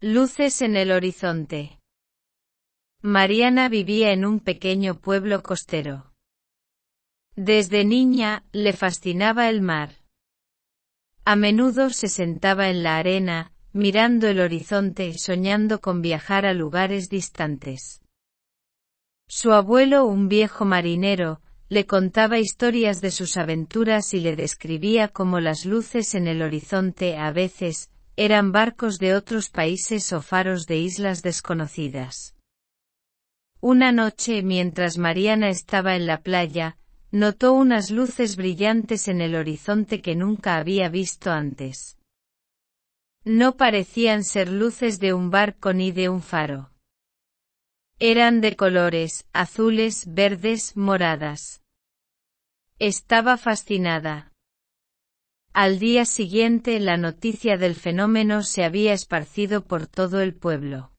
Luces en el horizonte. Mariana vivía en un pequeño pueblo costero. Desde niña, le fascinaba el mar. A menudo se sentaba en la arena, mirando el horizonte y soñando con viajar a lugares distantes. Su abuelo, un viejo marinero, le contaba historias de sus aventuras y le describía cómo las luces en el horizonte a veces eran barcos de otros países o faros de islas desconocidas. Una noche, mientras Mariana estaba en la playa, notó unas luces brillantes en el horizonte que nunca había visto antes. No parecían ser luces de un barco ni de un faro. Eran de colores, azules, verdes, moradas. Estaba fascinada. Al día siguiente la noticia del fenómeno se había esparcido por todo el pueblo.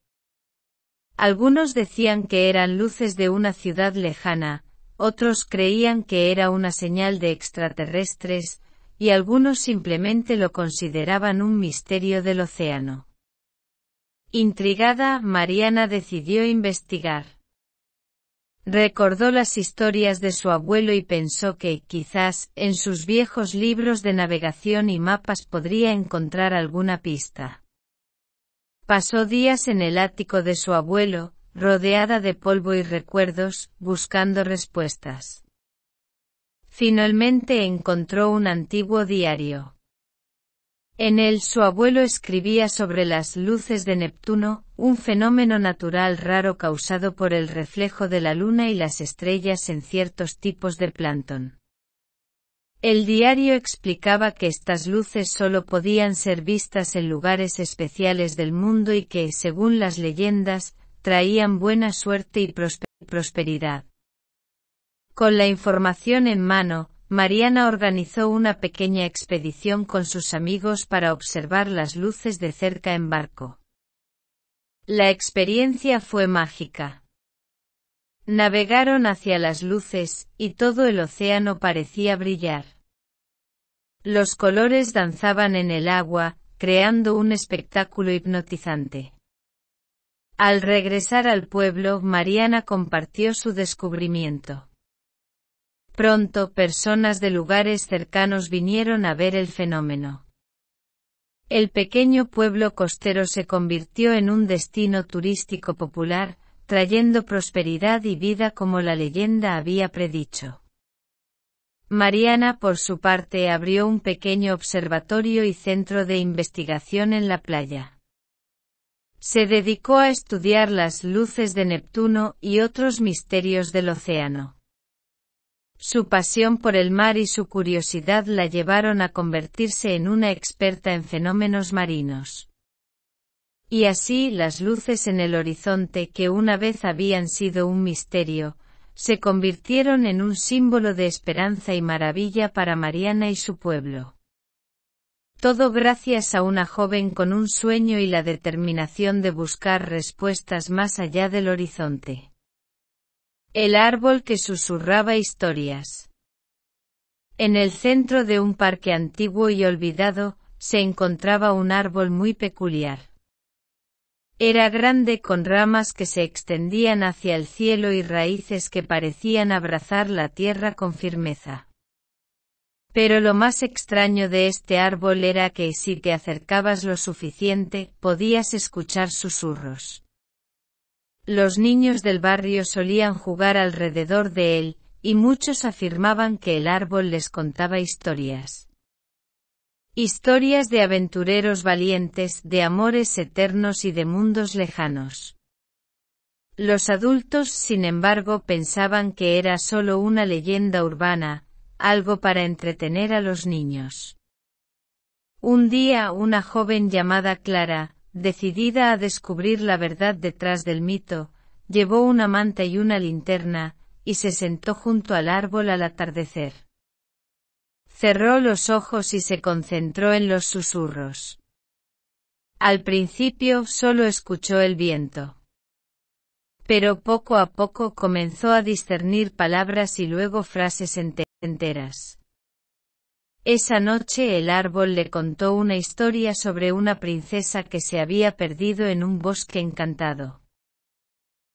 Algunos decían que eran luces de una ciudad lejana, otros creían que era una señal de extraterrestres, y algunos simplemente lo consideraban un misterio del océano. Intrigada, Mariana decidió investigar. Recordó las historias de su abuelo y pensó que, quizás, en sus viejos libros de navegación y mapas podría encontrar alguna pista. Pasó días en el ático de su abuelo, rodeada de polvo y recuerdos, buscando respuestas. Finalmente encontró un antiguo diario. En él su abuelo escribía sobre las luces de Neptuno, un fenómeno natural raro causado por el reflejo de la luna y las estrellas en ciertos tipos de plancton. El diario explicaba que estas luces solo podían ser vistas en lugares especiales del mundo y que, según las leyendas, traían buena suerte y prosperidad. Con la información en mano, Mariana organizó una pequeña expedición con sus amigos para observar las luces de cerca en barco. La experiencia fue mágica. Navegaron hacia las luces, y todo el océano parecía brillar. Los colores danzaban en el agua, creando un espectáculo hipnotizante. Al regresar al pueblo, Mariana compartió su descubrimiento. Pronto personas de lugares cercanos vinieron a ver el fenómeno. El pequeño pueblo costero se convirtió en un destino turístico popular, trayendo prosperidad y vida como la leyenda había predicho. Mariana por su parte abrió un pequeño observatorio y centro de investigación en la playa. Se dedicó a estudiar las luces de Neptuno y otros misterios del océano. Su pasión por el mar y su curiosidad la llevaron a convertirse en una experta en fenómenos marinos. Y así las luces en el horizonte que una vez habían sido un misterio, se convirtieron en un símbolo de esperanza y maravilla para Mariana y su pueblo. Todo gracias a una joven con un sueño y la determinación de buscar respuestas más allá del horizonte. El árbol que susurraba historias. En el centro de un parque antiguo y olvidado, se encontraba un árbol muy peculiar. Era grande con ramas que se extendían hacia el cielo y raíces que parecían abrazar la tierra con firmeza. Pero lo más extraño de este árbol era que si te acercabas lo suficiente, podías escuchar susurros. Los niños del barrio solían jugar alrededor de él, y muchos afirmaban que el árbol les contaba historias. Historias de aventureros valientes, de amores eternos y de mundos lejanos. Los adultos, sin embargo, pensaban que era solo una leyenda urbana, algo para entretener a los niños. Un día una joven llamada Clara, Decidida a descubrir la verdad detrás del mito, llevó una manta y una linterna, y se sentó junto al árbol al atardecer. Cerró los ojos y se concentró en los susurros. Al principio solo escuchó el viento. Pero poco a poco comenzó a discernir palabras y luego frases enteras. Esa noche el árbol le contó una historia sobre una princesa que se había perdido en un bosque encantado.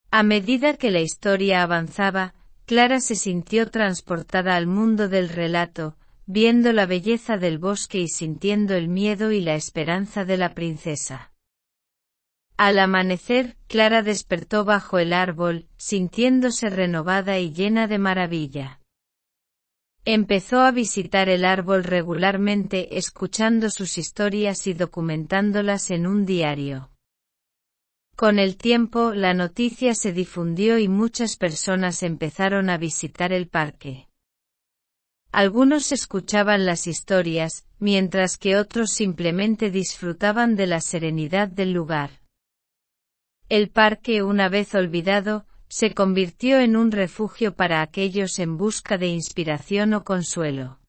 A medida que la historia avanzaba, Clara se sintió transportada al mundo del relato, viendo la belleza del bosque y sintiendo el miedo y la esperanza de la princesa. Al amanecer, Clara despertó bajo el árbol, sintiéndose renovada y llena de maravilla. Empezó a visitar el árbol regularmente escuchando sus historias y documentándolas en un diario. Con el tiempo la noticia se difundió y muchas personas empezaron a visitar el parque. Algunos escuchaban las historias, mientras que otros simplemente disfrutaban de la serenidad del lugar. El parque, una vez olvidado, se convirtió en un refugio para aquellos en busca de inspiración o consuelo.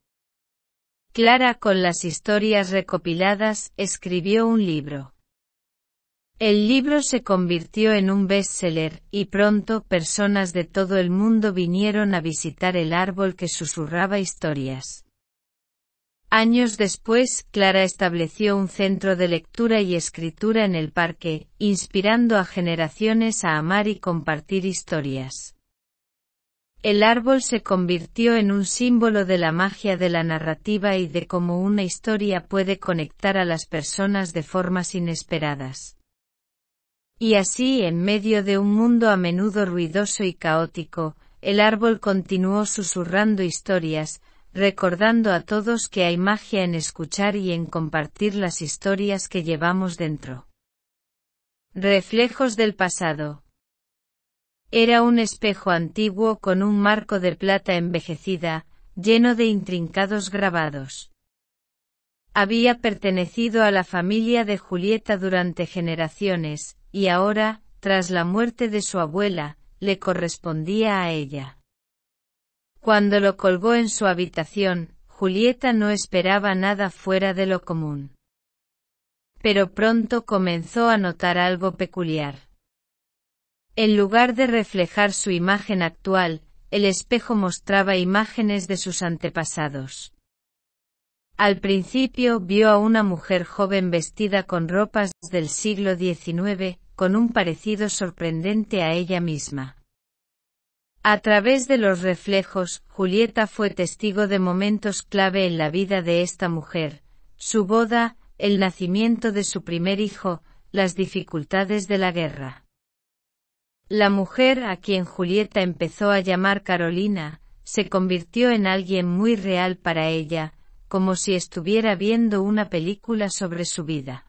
Clara con las historias recopiladas escribió un libro. El libro se convirtió en un bestseller, y pronto personas de todo el mundo vinieron a visitar el árbol que susurraba historias. Años después, Clara estableció un centro de lectura y escritura en el parque, inspirando a generaciones a amar y compartir historias. El árbol se convirtió en un símbolo de la magia de la narrativa y de cómo una historia puede conectar a las personas de formas inesperadas. Y así, en medio de un mundo a menudo ruidoso y caótico, el árbol continuó susurrando historias, recordando a todos que hay magia en escuchar y en compartir las historias que llevamos dentro. Reflejos del pasado. Era un espejo antiguo con un marco de plata envejecida, lleno de intrincados grabados. Había pertenecido a la familia de Julieta durante generaciones, y ahora, tras la muerte de su abuela, le correspondía a ella. Cuando lo colgó en su habitación, Julieta no esperaba nada fuera de lo común. Pero pronto comenzó a notar algo peculiar. En lugar de reflejar su imagen actual, el espejo mostraba imágenes de sus antepasados. Al principio vio a una mujer joven vestida con ropas del siglo XIX, con un parecido sorprendente a ella misma. A través de los reflejos, Julieta fue testigo de momentos clave en la vida de esta mujer, su boda, el nacimiento de su primer hijo, las dificultades de la guerra. La mujer a quien Julieta empezó a llamar Carolina, se convirtió en alguien muy real para ella, como si estuviera viendo una película sobre su vida.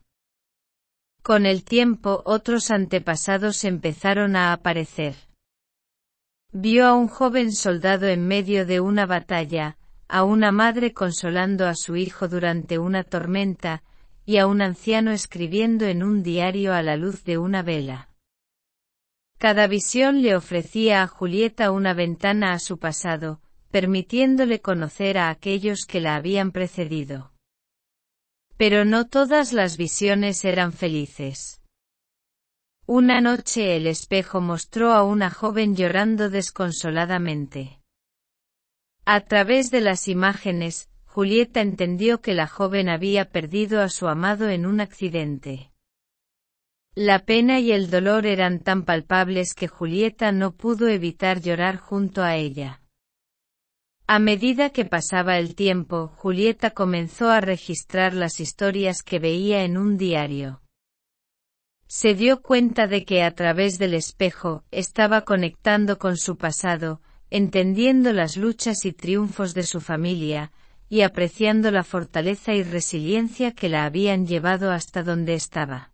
Con el tiempo otros antepasados empezaron a aparecer. Vio a un joven soldado en medio de una batalla, a una madre consolando a su hijo durante una tormenta, y a un anciano escribiendo en un diario a la luz de una vela. Cada visión le ofrecía a Julieta una ventana a su pasado, permitiéndole conocer a aquellos que la habían precedido. Pero no todas las visiones eran felices. Una noche el espejo mostró a una joven llorando desconsoladamente. A través de las imágenes, Julieta entendió que la joven había perdido a su amado en un accidente. La pena y el dolor eran tan palpables que Julieta no pudo evitar llorar junto a ella. A medida que pasaba el tiempo, Julieta comenzó a registrar las historias que veía en un diario. Se dio cuenta de que a través del espejo estaba conectando con su pasado, entendiendo las luchas y triunfos de su familia, y apreciando la fortaleza y resiliencia que la habían llevado hasta donde estaba.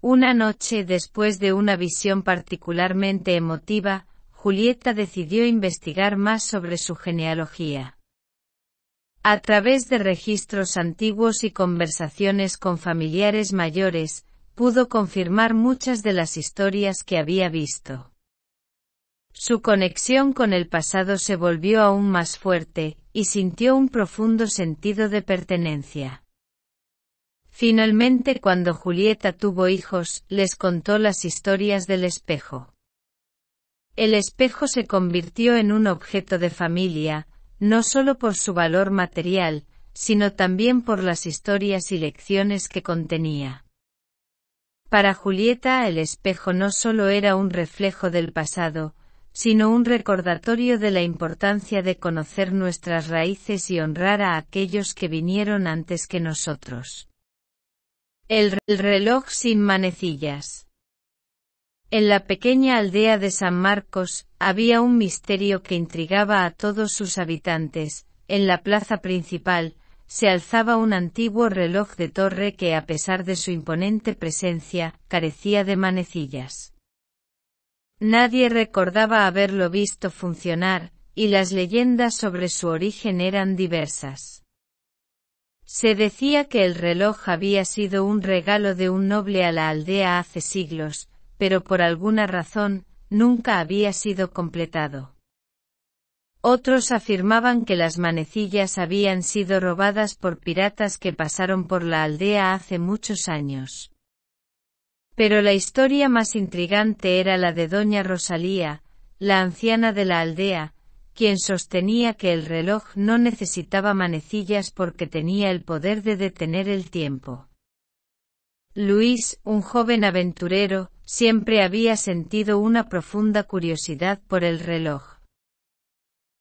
Una noche después de una visión particularmente emotiva, Julieta decidió investigar más sobre su genealogía. A través de registros antiguos y conversaciones con familiares mayores, pudo confirmar muchas de las historias que había visto. Su conexión con el pasado se volvió aún más fuerte, y sintió un profundo sentido de pertenencia. Finalmente cuando Julieta tuvo hijos, les contó las historias del espejo. El espejo se convirtió en un objeto de familia, no solo por su valor material, sino también por las historias y lecciones que contenía. Para Julieta el espejo no solo era un reflejo del pasado, sino un recordatorio de la importancia de conocer nuestras raíces y honrar a aquellos que vinieron antes que nosotros. El, reloj sin manecillas. En la pequeña aldea de San Marcos, había un misterio que intrigaba a todos sus habitantes, en la plaza principal, se alzaba un antiguo reloj de torre que a pesar de su imponente presencia, carecía de manecillas. Nadie recordaba haberlo visto funcionar, y las leyendas sobre su origen eran diversas. Se decía que el reloj había sido un regalo de un noble a la aldea hace siglos, pero por alguna razón, nunca había sido completado. Otros afirmaban que las manecillas habían sido robadas por piratas que pasaron por la aldea hace muchos años. Pero la historia más intrigante era la de doña Rosalía, la anciana de la aldea, quien sostenía que el reloj no necesitaba manecillas porque tenía el poder de detener el tiempo. Luis, un joven aventurero, siempre había sentido una profunda curiosidad por el reloj.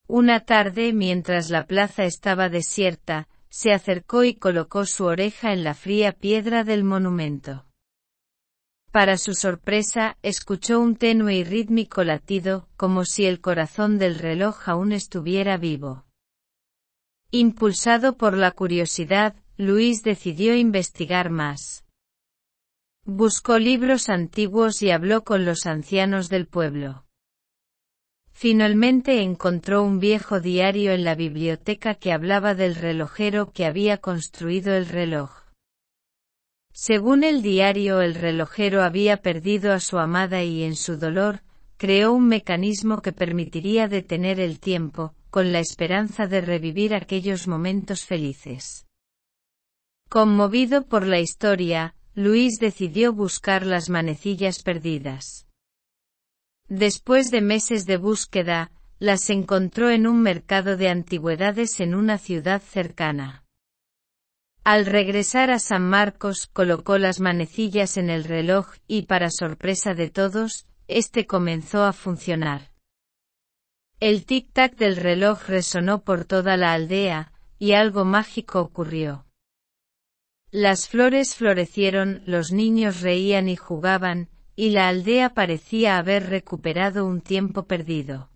Una tarde, mientras la plaza estaba desierta, se acercó y colocó su oreja en la fría piedra del monumento. Para su sorpresa, escuchó un tenue y rítmico latido, como si el corazón del reloj aún estuviera vivo. Impulsado por la curiosidad, Luis decidió investigar más. Buscó libros antiguos y habló con los ancianos del pueblo. Finalmente encontró un viejo diario en la biblioteca que hablaba del relojero que había construido el reloj. Según el diario, el relojero había perdido a su amada y en su dolor, creó un mecanismo que permitiría detener el tiempo, con la esperanza de revivir aquellos momentos felices. Conmovido por la historia, Luis decidió buscar las manecillas perdidas. Después de meses de búsqueda, las encontró en un mercado de antigüedades en una ciudad cercana. Al regresar a San Marcos colocó las manecillas en el reloj y para sorpresa de todos, este comenzó a funcionar. El tic-tac del reloj resonó por toda la aldea, y algo mágico ocurrió. Las flores florecieron, los niños reían y jugaban, y la aldea parecía haber recuperado un tiempo perdido.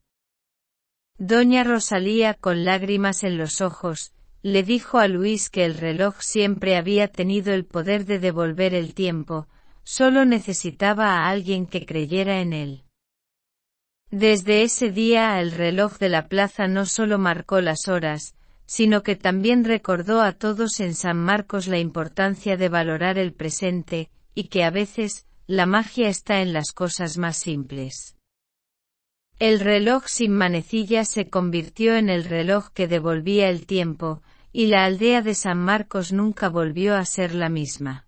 Doña Rosalía, con lágrimas en los ojos, le dijo a Luis que el reloj siempre había tenido el poder de devolver el tiempo, solo necesitaba a alguien que creyera en él. Desde ese día el reloj de la plaza no solo marcó las horas, sino que también recordó a todos en San Marcos la importancia de valorar el presente, y que a veces, la magia está en las cosas más simples. El reloj sin manecilla se convirtió en el reloj que devolvía el tiempo, y la aldea de San Marcos nunca volvió a ser la misma.